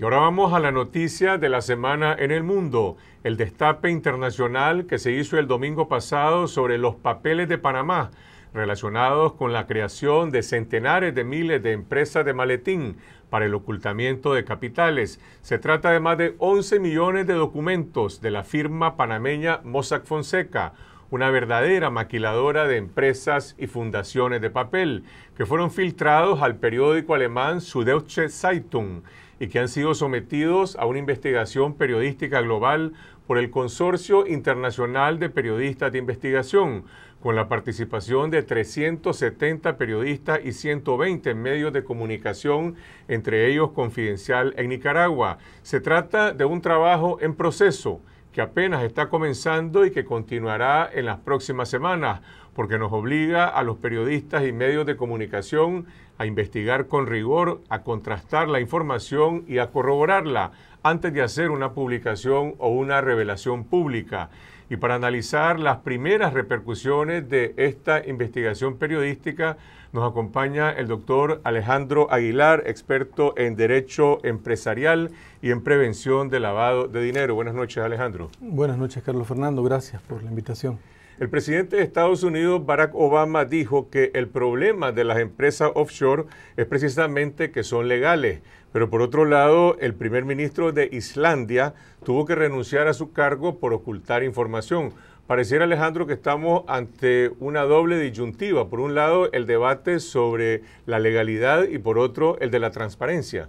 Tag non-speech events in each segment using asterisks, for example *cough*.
Y ahora vamos a la noticia de la semana en el mundo, el destape internacional que se hizo el domingo pasado sobre los papeles de Panamá relacionados con la creación de centenares de miles de empresas de maletín para el ocultamiento de capitales. Se trata de más de 11 millones de documentos de la firma panameña Mossack Fonseca, una verdadera maquiladora de empresas y fundaciones de papel, que fueron filtrados al periódico alemán Süddeutsche Zeitung y que han sido sometidos a una investigación periodística global por el Consorcio Internacional de Periodistas de Investigación, con la participación de 370 periodistas y 120 medios de comunicación, entre ellos Confidencial en Nicaragua. Se trata de un trabajo en proceso que apenas está comenzando y que continuará en las próximas semanas, porque nos obliga a los periodistas y medios de comunicación a investigar con rigor, a contrastar la información y a corroborarla antes de hacer una publicación o una revelación pública y para analizar las primeras repercusiones de esta investigación periodística nos acompaña el doctor Alejandro Aguilar, experto en Derecho Empresarial y en Prevención de Lavado de Dinero. Buenas noches, Alejandro. Buenas noches, Carlos Fernando. Gracias por la invitación. El presidente de Estados Unidos, Barack Obama, dijo que el problema de las empresas offshore es precisamente que son legales pero por otro lado, el primer ministro de Islandia tuvo que renunciar a su cargo por ocultar información. Pareciera, Alejandro, que estamos ante una doble disyuntiva. Por un lado, el debate sobre la legalidad y por otro, el de la transparencia.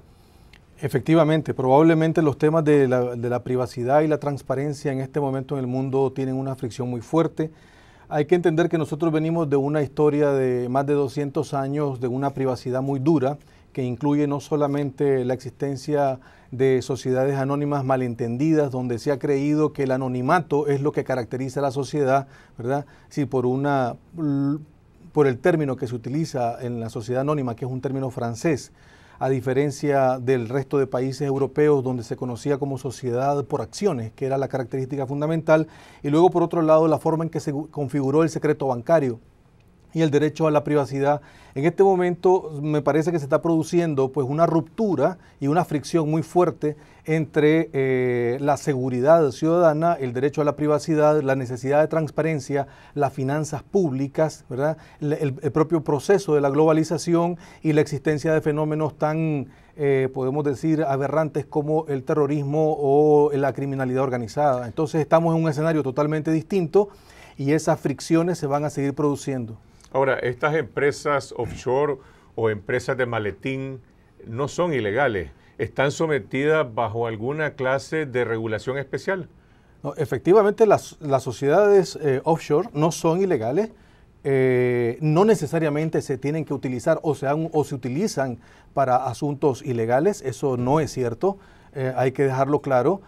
Efectivamente, probablemente los temas de la, privacidad y la transparencia en este momento en el mundo tienen una fricción muy fuerte. Hay que entender que nosotros venimos de una historia de más de 200 años de una privacidad muy dura que incluye no solamente la existencia de sociedades anónimas malentendidas, donde se ha creído que el anonimato es lo que caracteriza a la sociedad, ¿verdad? Si por una por el término que se utiliza en la sociedad anónima, que es un término francés, a diferencia del resto de países europeos donde se conocía como sociedad por acciones, que era la característica fundamental, y luego por otro lado la forma en que se configuró el secreto bancario, y el derecho a la privacidad. En este momento me parece que se está produciendo pues una ruptura y una fricción muy fuerte entre eh, la seguridad ciudadana, el derecho a la privacidad, la necesidad de transparencia, las finanzas públicas, ¿verdad? El, propio proceso de la globalización y la existencia de fenómenos tan eh, podemos decir, aberrantes como el terrorismo o la criminalidad organizada. Entonces estamos en un escenario totalmente distinto y esas fricciones se van a seguir produciendo. Ahora, estas empresas offshore o empresas de maletín no son ilegales, están sometidas bajo alguna clase de regulación especial. efectivamente, las, las sociedades eh, offshore no son ilegales. Eh, no necesariamente se tienen que utilizar o, o se utilizan para asuntos ilegales, eso no es cierto, eh, hay que dejarlo claro.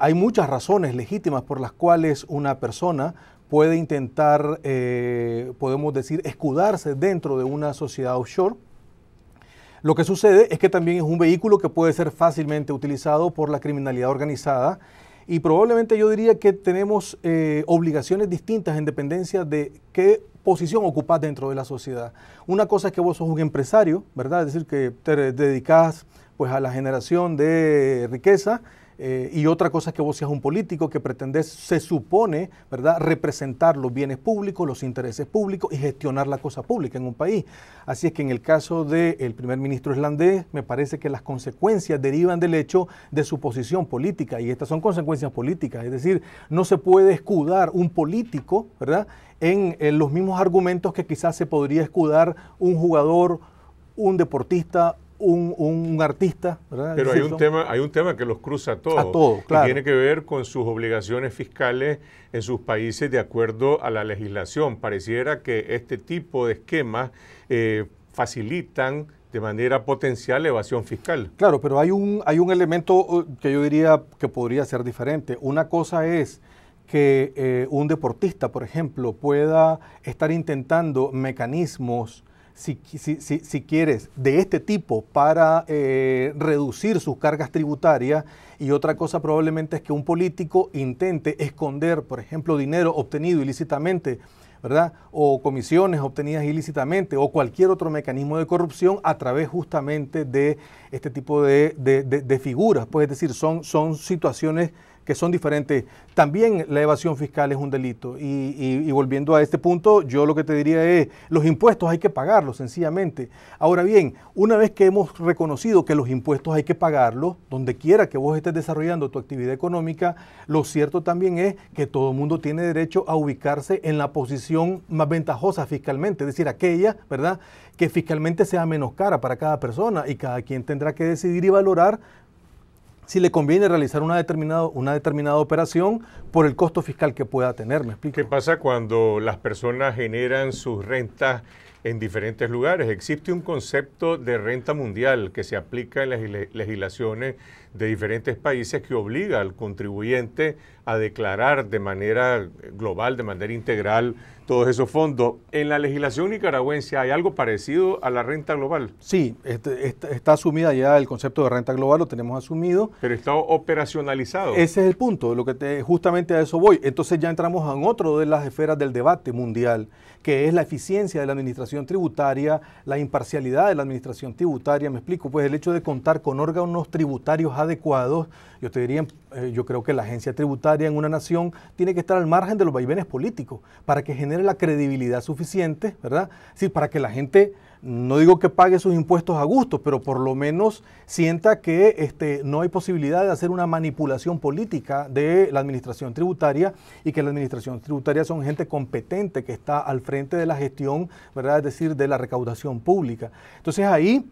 hay muchas razones legítimas por las cuales una persona puede intentar, eh, podemos decir, escudarse dentro de una sociedad offshore. Lo que sucede es que también es un vehículo que puede ser fácilmente utilizado por la criminalidad organizada y probablemente yo diría que tenemos eh, obligaciones distintas en dependencia de qué posición ocupas dentro de la sociedad. Una cosa es que vos sos un empresario, ¿verdad? Es decir, que te dedicas pues a la generación de riqueza eh, y otra cosa es que vos seas un político que pretendés, se supone, ¿verdad?, representar los bienes públicos, los intereses públicos y gestionar la cosa pública en un país. Así es que en el caso del primer ministro islandés, me parece que las consecuencias derivan del hecho de su posición política y estas son consecuencias políticas. Es decir, no se puede escudar un político, ¿verdad?, en, en los mismos argumentos que quizás se podría escudar un jugador, un deportista un, artista. ¿verdad? Pero hay un, tema, hay un tema que los cruza a todos. A tiene que ver con sus obligaciones fiscales en sus países de acuerdo a la legislación. Pareciera que este tipo de esquemas eh, facilitan de manera potencial evasión fiscal. Claro, pero hay un, hay un elemento uh, que yo diría que podría ser diferente. Una cosa es que eh, un deportista, por ejemplo, pueda estar intentando mecanismos si, si, quieres, de este tipo para eh, reducir sus cargas tributarias y otra cosa probablemente es que un político intente esconder, por ejemplo, dinero obtenido ilícitamente, ¿verdad? O comisiones obtenidas ilícitamente o cualquier otro mecanismo de corrupción a través justamente de este tipo de, figuras. Pues es decir, son, son situaciones que son diferentes. También la evasión fiscal es un delito. Y, volviendo a este punto, yo lo que te diría es, los impuestos hay que pagarlos, sencillamente. Ahora bien, una vez que hemos reconocido que los impuestos hay que pagarlos, donde quiera que vos estés desarrollando tu actividad económica, lo cierto también es que todo el mundo tiene derecho a ubicarse en la posición más ventajosa fiscalmente, es decir, aquella, ¿verdad?, que fiscalmente sea menos cara para cada persona y cada quien tendrá que decidir y valorar si le conviene realizar una, determinado, una determinada operación por el costo fiscal que pueda tener. ¿Qué pasa cuando las personas generan sus rentas en diferentes lugares? Existe un concepto de renta mundial que se aplica en las legislaciones de diferentes países que obliga al contribuyente a declarar de manera global, de manera integral, todos esos fondos. ¿En la legislación nicaragüense hay algo parecido a la renta global? Sí, este, está, asumida ya el concepto de renta global, lo tenemos asumido. Pero está operacionalizado. Ese es el punto, lo que te, justamente a eso voy. Entonces ya entramos en otro de las esferas del debate mundial, que es la eficiencia de la administración tributaria, la imparcialidad de la administración tributaria. Me explico, pues el hecho de contar con órganos tributarios adecuados, yo te diría, eh, yo creo que la agencia tributaria en una nación tiene que estar al margen de los vaivenes políticos para que genere la credibilidad suficiente, ¿verdad? Sí, para que la gente no digo que pague sus impuestos a gusto, pero por lo menos sienta que este, no hay posibilidad de hacer una manipulación política de la administración tributaria y que la administración tributaria son gente competente que está al frente de la gestión, ¿verdad? Es decir, de la recaudación pública. Entonces ahí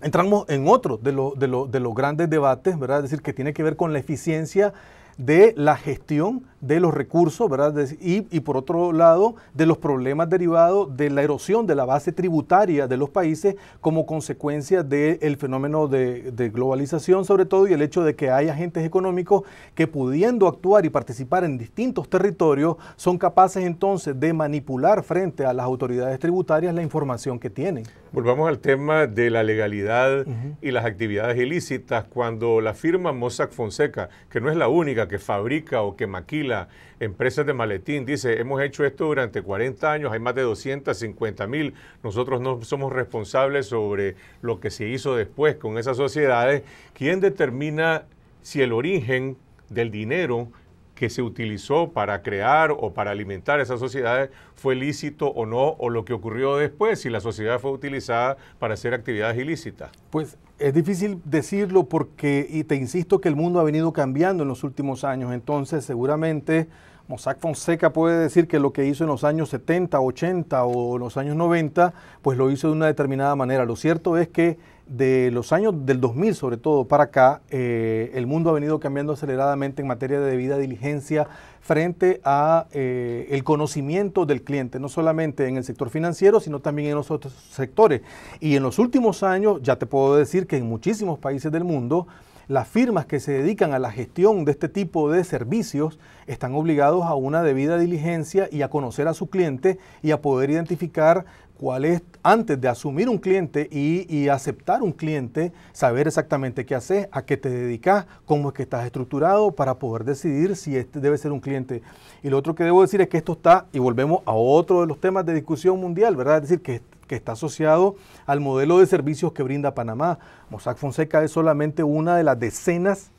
entramos en otro de, de, los grandes debates, ¿verdad? Es decir, que tiene que ver con la eficiencia de la gestión de los recursos, ¿verdad? y, por otro lado, de los problemas derivados de la erosión de la base tributaria de los países como consecuencia del fenómeno de, globalización, sobre todo, y el hecho de que hay agentes económicos que pudiendo actuar y participar en distintos territorios, son capaces entonces de manipular frente a las autoridades tributarias la información que tienen. Volvamos al tema de la legalidad y las actividades ilícitas. Cuando la firma Mossack Fonseca, que no es la única, que fabrica o que maquila empresas de maletín dice, hemos hecho esto durante 40 años, hay más de 250 mil, nosotros no somos responsables sobre lo que se hizo después con esas sociedades, ¿quién determina si el origen del dinero que se utilizó para crear o para alimentar esas sociedades fue lícito o no, o lo que ocurrió después, si la sociedad fue utilizada para hacer actividades ilícitas? Pues es difícil decirlo porque, y te insisto que el mundo ha venido cambiando en los últimos años, entonces seguramente Mossack Fonseca puede decir que lo que hizo en los años 70, 80 o en los años 90, pues lo hizo de una determinada manera. Lo cierto es que de los años del 2000 sobre todo para acá, eh, el mundo ha venido cambiando aceleradamente en materia de debida diligencia frente a eh, el conocimiento del cliente, no solamente en el sector financiero, sino también en los otros sectores. Y en los últimos años, ya te puedo decir que en muchísimos países del mundo, las firmas que se dedican a la gestión de este tipo de servicios están obligados a una debida diligencia y a conocer a su cliente y a poder identificar cuál es, antes de asumir un cliente y, aceptar un cliente, saber exactamente qué haces, a qué te dedicas, cómo es que estás estructurado para poder decidir si este debe ser un cliente. Y lo otro que debo decir es que esto está, y volvemos a otro de los temas de discusión mundial, ¿verdad? Es decir, que que está asociado al modelo de servicios que brinda Panamá. Mossack Fonseca es solamente una de las decenas,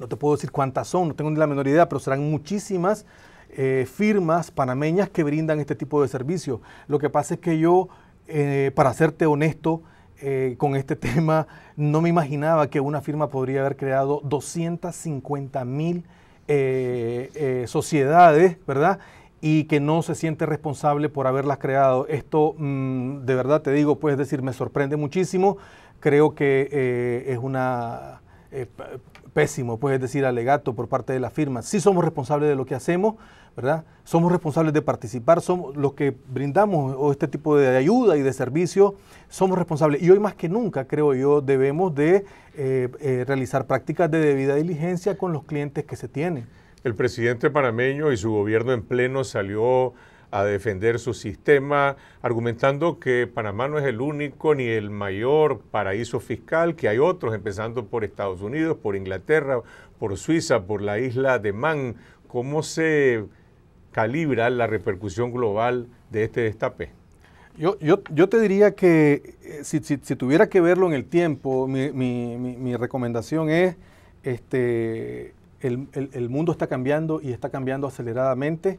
no te puedo decir cuántas son, no tengo ni la menor idea, pero serán muchísimas eh, firmas panameñas que brindan este tipo de servicios. Lo que pasa es que yo, eh, para serte honesto, eh, con este *laughs* tema, no me imaginaba que una firma podría haber creado 250 mil sociedades, ¿verdad? y que no se siente responsable por haberlas creado. Esto, mm, de verdad te digo, puedes decir, me sorprende muchísimo. Creo que eh, es una eh, pésimo, puedes decir, alegato por parte de la firma. Sí somos responsables de lo que hacemos, ¿verdad? Somos responsables de participar, somos los que brindamos este tipo de ayuda y de servicio, somos responsables. Y hoy más que nunca, creo yo, debemos de eh, realizar prácticas de debida diligencia con los clientes que se tienen. El presidente panameño y su gobierno en pleno salió a defender su sistema, argumentando que Panamá no es el único ni el mayor paraíso fiscal, que hay otros, empezando por Estados Unidos, por Inglaterra, por Suiza, por la isla de Man. ¿Cómo se calibra la repercusión global de este destape? Yo, yo, yo te diría que eh, si, tuviera que verlo en el tiempo, mi, mi recomendación es este, el, mundo está cambiando y está cambiando aceleradamente.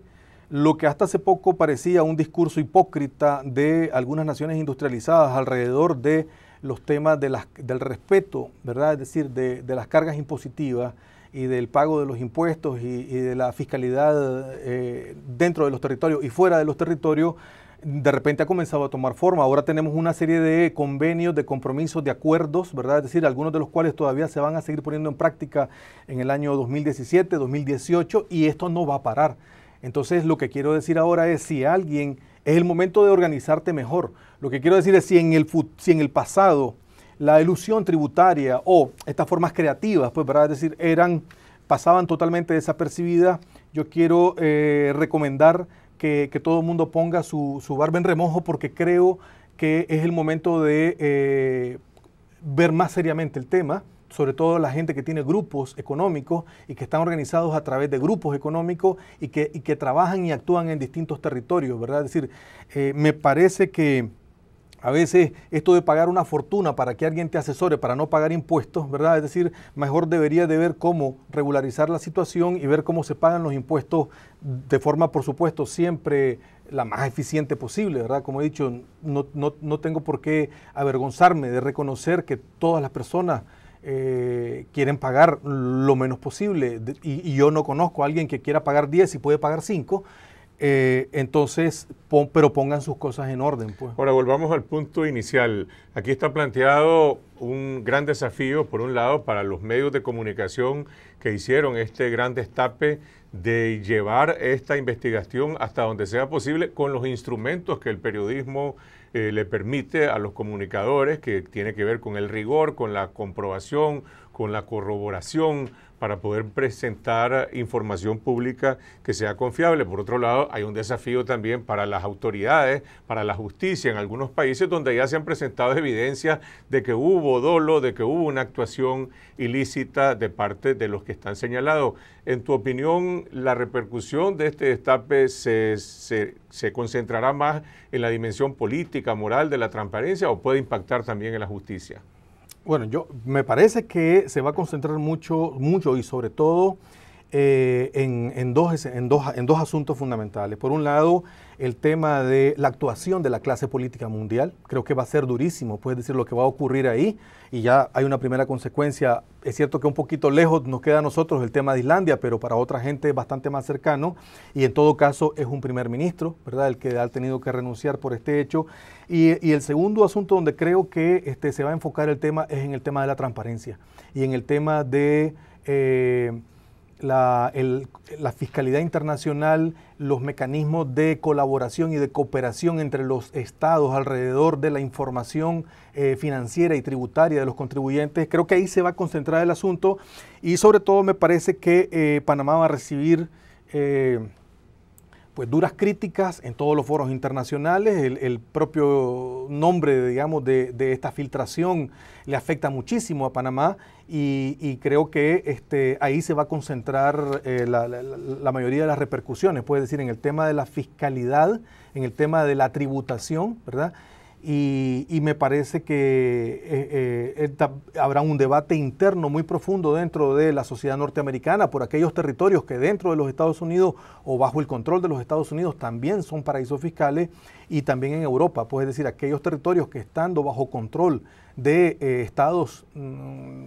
Lo que hasta hace poco parecía un discurso hipócrita de algunas naciones industrializadas alrededor de los temas de las, del respeto, ¿verdad? Es decir, de, las cargas impositivas y del pago de los impuestos y, de la fiscalidad eh, dentro de los territorios y fuera de los territorios, de repente ha comenzado a tomar forma. Ahora tenemos una serie de convenios, de compromisos, de acuerdos, ¿verdad? Es decir, algunos de los cuales todavía se van a seguir poniendo en práctica en el año 2017, 2018 y esto no va a parar. Entonces, lo que quiero decir ahora es si alguien es el momento de organizarte mejor. Lo que quiero decir es si en el si en el pasado la ilusión tributaria o estas formas creativas, pues, ¿verdad? Es decir, eran pasaban totalmente desapercibidas. Yo quiero eh, recomendar que, todo el mundo ponga su, su, barba en remojo porque creo que es el momento de eh, ver más seriamente el tema sobre todo la gente que tiene grupos económicos y que están organizados a través de grupos económicos y que, que trabajan y actúan en distintos territorios, ¿verdad? Es decir, eh, me parece que, a veces esto de pagar una fortuna para que alguien te asesore para no pagar impuestos, ¿verdad? Es decir, mejor debería de ver cómo regularizar la situación y ver cómo se pagan los impuestos de forma, por supuesto, siempre la más eficiente posible, ¿verdad? Como he dicho, no, tengo por qué avergonzarme de reconocer que todas las personas eh, quieren pagar lo menos posible y, y, yo no conozco a alguien que quiera pagar 10 y puede pagar 5, eh, entonces, pero pongan sus cosas en orden. Pues. Ahora volvamos al punto inicial. Aquí está planteado un gran desafío, por un lado, para los medios de comunicación que hicieron este gran destape de llevar esta investigación hasta donde sea posible con los instrumentos que el periodismo eh, le permite a los comunicadores, que tiene que ver con el rigor, con la comprobación, con la corroboración para poder presentar información pública que sea confiable. Por otro lado, hay un desafío también para las autoridades, para la justicia en algunos países donde ya se han presentado evidencias de que hubo dolo, de que hubo una actuación ilícita de parte de los que están señalados. En tu opinión, ¿la repercusión de este destape se, se, se concentrará más en la dimensión política, moral de la transparencia o puede impactar también en la justicia? Bueno, yo me parece que se va a concentrar mucho, mucho y sobre todo eh, en, dos, en, dos, en dos asuntos fundamentales. Por un lado, el tema de la actuación de la clase política mundial. Creo que va a ser durísimo, puedes decir lo que va a ocurrir ahí. Y ya hay una primera consecuencia. Es cierto que un poquito lejos nos queda a nosotros el tema de Islandia, pero para otra gente es bastante más cercano. Y en todo caso es un primer ministro, ¿verdad? El que ha tenido que renunciar por este hecho. Y, el segundo asunto donde creo que este, se va a enfocar el tema es en el tema de la transparencia y en el tema de... Eh, la, la, fiscalidad internacional, los mecanismos de colaboración y de cooperación entre los estados alrededor de la información eh, financiera y tributaria de los contribuyentes. Creo que ahí se va a concentrar el asunto y sobre todo me parece que eh, Panamá va a recibir... Eh, pues duras críticas en todos los foros internacionales, el, propio nombre, digamos, de, esta filtración le afecta muchísimo a Panamá y, creo que este, ahí se va a concentrar eh, la, mayoría de las repercusiones, puede decir, en el tema de la fiscalidad, en el tema de la tributación, ¿verdad? Y, me parece que eh, eh, habrá un debate interno muy profundo dentro de la sociedad norteamericana por aquellos territorios que dentro de los Estados Unidos o bajo el control de los Estados Unidos también son paraísos fiscales y también en Europa, pues es decir, aquellos territorios que estando bajo control de eh, estados, mm,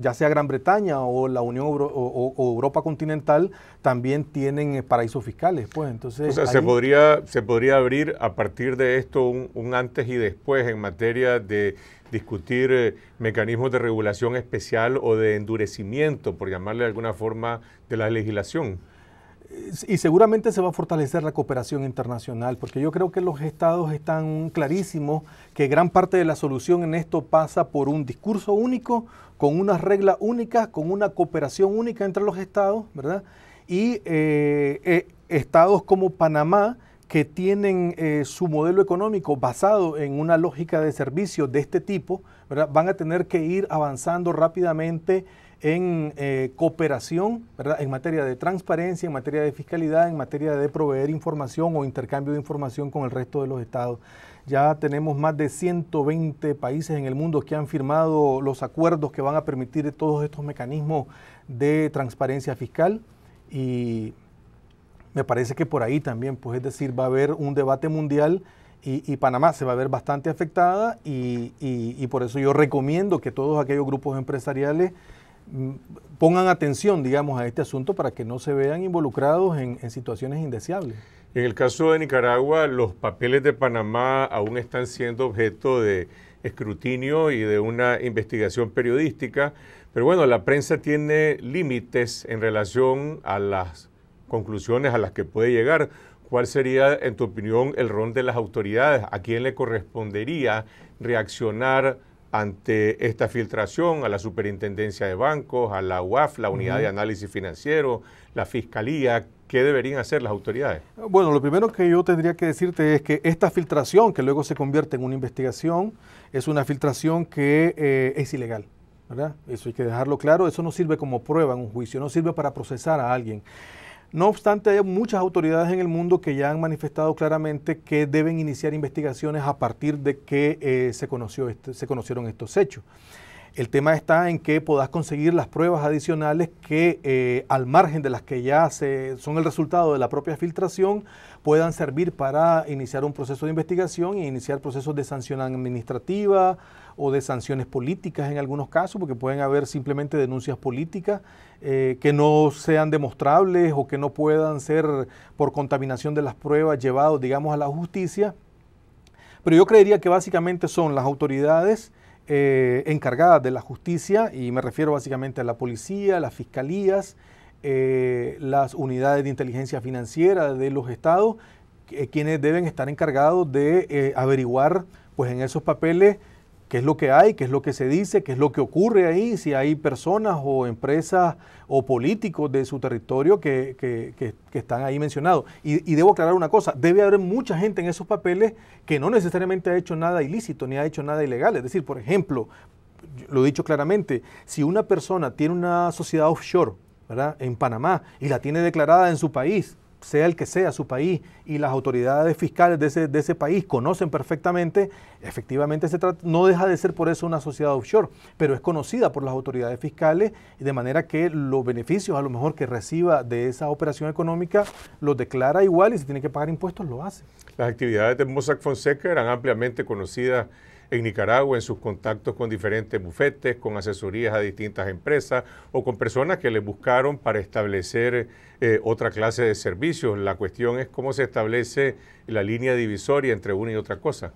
ya sea Gran Bretaña o la Unión o, Europa continental, también tienen eh, paraísos fiscales. Pues, entonces, se, podría, se podría abrir a partir de esto un, antes y después en materia de discutir eh, mecanismos de regulación especial o de endurecimiento, por llamarle de alguna forma, de la legislación y seguramente se va a fortalecer la cooperación internacional, porque yo creo que los estados están clarísimos que gran parte de la solución en esto pasa por un discurso único, con unas reglas únicas, con una cooperación única entre los estados, ¿verdad? Y eh, eh, estados como Panamá, que tienen eh, su modelo económico basado en una lógica de servicio de este tipo, ¿verdad? van a tener que ir avanzando rápidamente en eh, cooperación, ¿verdad? En materia de transparencia, en materia de fiscalidad, en materia de proveer información o intercambio de información con el resto de los estados. Ya tenemos más de 120 países en el mundo que han firmado los acuerdos que van a permitir todos estos mecanismos de transparencia fiscal y me parece que por ahí también, pues es decir, va a haber un debate mundial y, Panamá se va a ver bastante afectada y, por eso yo recomiendo que todos aquellos grupos empresariales Mm, pongan atención, digamos, a este asunto para que no se vean involucrados en, situaciones indeseables. En el caso de Nicaragua, los papeles de Panamá aún están siendo objeto de escrutinio y de una investigación periodística, pero bueno, la prensa tiene límites en relación a las conclusiones a las que puede llegar. ¿Cuál sería, en tu opinión, el rol de las autoridades? ¿A quién le correspondería reaccionar ante esta filtración a la Superintendencia de Bancos, a la UAF, la Unidad de Análisis Financiero, la Fiscalía? ¿Qué deberían hacer las autoridades? Bueno, lo primero que yo tendría que decirte es que esta filtración, que luego se convierte en una investigación, es una filtración que eh, es ilegal. ¿verdad? Eso hay que dejarlo claro, eso no sirve como prueba en un juicio, no sirve para procesar a alguien. No obstante, hay muchas autoridades en el mundo que ya han manifestado claramente que deben iniciar investigaciones a partir de que eh, se, conoció este, se conocieron estos hechos. El tema está en que puedas conseguir las pruebas adicionales que, eh, al margen de las que ya se, son el resultado de la propia filtración, puedan servir para iniciar un proceso de investigación e iniciar procesos de sanción administrativa, o de sanciones políticas en algunos casos, porque pueden haber simplemente denuncias políticas eh, que no sean demostrables o que no puedan ser por contaminación de las pruebas llevados, digamos, a la justicia. Pero yo creería que básicamente son las autoridades eh, encargadas de la justicia, y me refiero básicamente a la policía, las fiscalías, eh, las unidades de inteligencia financiera de los estados, quienes deben estar encargados de averiguar pues, en esos papeles qué es lo que hay, qué es lo que se dice, qué es lo que ocurre ahí, si hay personas o empresas o políticos de su territorio que, están ahí mencionados. Y, debo aclarar una cosa, debe haber mucha gente en esos papeles que no necesariamente ha hecho nada ilícito ni ha hecho nada ilegal. Es decir, por ejemplo, lo he dicho claramente, si una persona tiene una sociedad offshore en Panamá y la tiene declarada en su país, sea el que sea su país, y las autoridades fiscales de ese, de ese país conocen perfectamente, efectivamente no deja de ser por eso una sociedad offshore, pero es conocida por las autoridades fiscales, de manera que los beneficios a lo mejor que reciba de esa operación económica los declara igual y si tiene que pagar impuestos lo hace. Las actividades de Mossack Fonseca eran ampliamente conocidas en Nicaragua en sus contactos con diferentes bufetes, con asesorías a distintas empresas o con personas que le buscaron para establecer eh, otra clase de servicios. La cuestión es cómo se establece la línea divisoria entre una y otra cosa.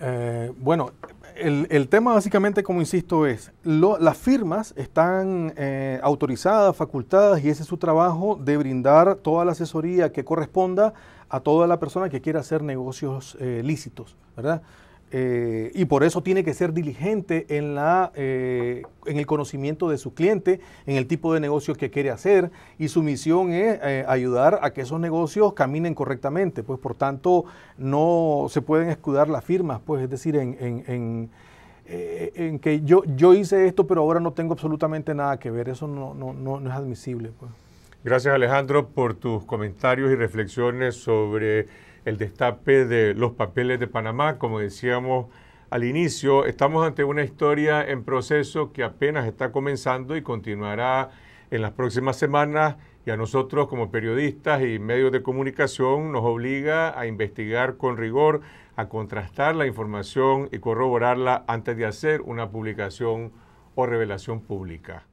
Eh, bueno, el, tema básicamente, como insisto, es las firmas están eh, autorizadas, facultadas y ese es su trabajo de brindar toda la asesoría que corresponda a toda la persona que quiera hacer negocios lícitos, ¿verdad? Eh, y por eso tiene que ser diligente en, la, eh, en el conocimiento de su cliente, en el tipo de negocio que quiere hacer y su misión es eh, ayudar a que esos negocios caminen correctamente, pues por tanto no se pueden escudar las firmas, pues es decir, en, que yo, yo hice esto pero ahora no tengo absolutamente nada que ver, eso no, no, no, es admisible. Pues. Gracias Alejandro por tus comentarios y reflexiones sobre el destape de los papeles de Panamá, como decíamos al inicio, estamos ante una historia en proceso que apenas está comenzando y continuará en las próximas semanas y a nosotros como periodistas y medios de comunicación nos obliga a investigar con rigor, a contrastar la información y corroborarla antes de hacer una publicación o revelación pública.